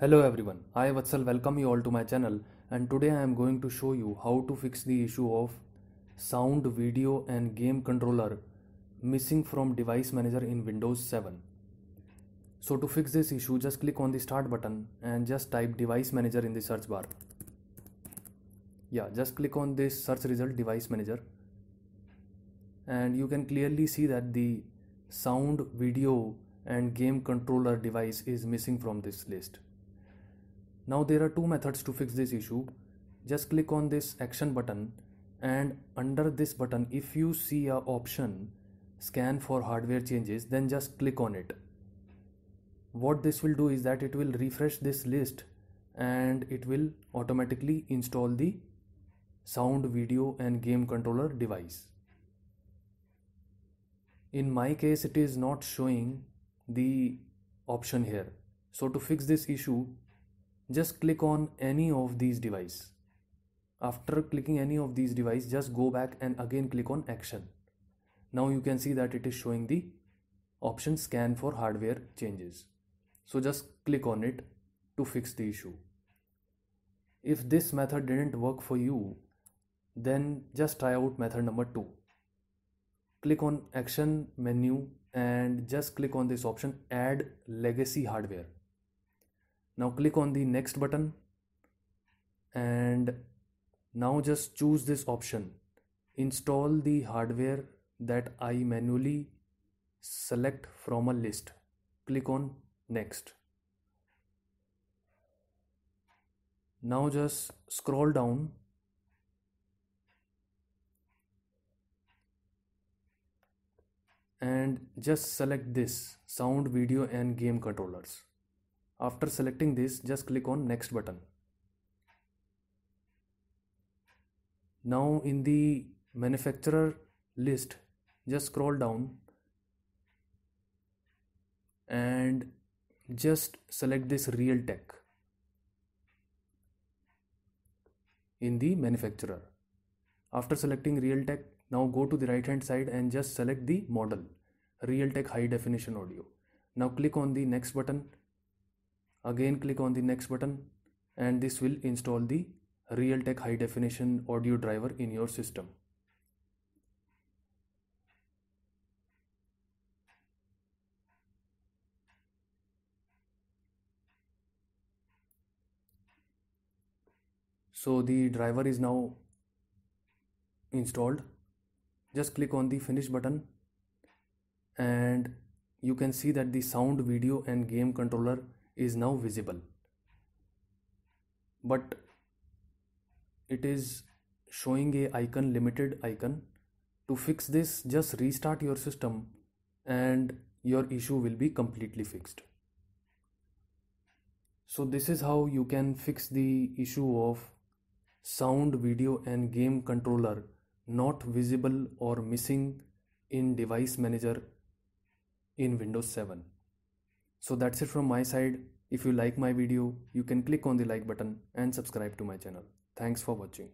Hello everyone, I Vatsal welcome you all to my channel and today I am going to show you how to fix the issue of sound, video and game controller missing from device manager in Windows 7. So to fix this issue just click on the start button and just type device manager in the search bar. Yeah, just click on this search result device manager and you can clearly see that the sound, video and game controller device is missing from this list. Now there are two methods to fix this issue. Just click on this action button and under this button if you see a option scan for hardware changes then just click on it. What this will do is that it will refresh this list and it will automatically install the sound video and game controller device. In my case it is not showing the option here. So to fix this issue just click on any of these device after clicking any of these device just go back and again click on action now you can see that it is showing the option scan for hardware changes so just click on it to fix the issue if this method didn't work for you then just try out method number 2 click on action menu and just click on this option add legacy hardware now click on the next button and now just choose this option install the hardware that I manually select from a list click on next now just scroll down and just select this sound video and game controllers after selecting this, just click on next button. Now in the manufacturer list, just scroll down and just select this Realtek in the manufacturer. After selecting Realtek, now go to the right hand side and just select the model, Realtek high definition audio. Now click on the next button again click on the next button and this will install the Realtek high definition audio driver in your system. So the driver is now installed. Just click on the finish button and you can see that the sound, video and game controller is now visible but it is showing a icon limited icon to fix this just restart your system and your issue will be completely fixed so this is how you can fix the issue of sound video and game controller not visible or missing in device manager in windows 7 so that's it from my side. If you like my video, you can click on the like button and subscribe to my channel. Thanks for watching.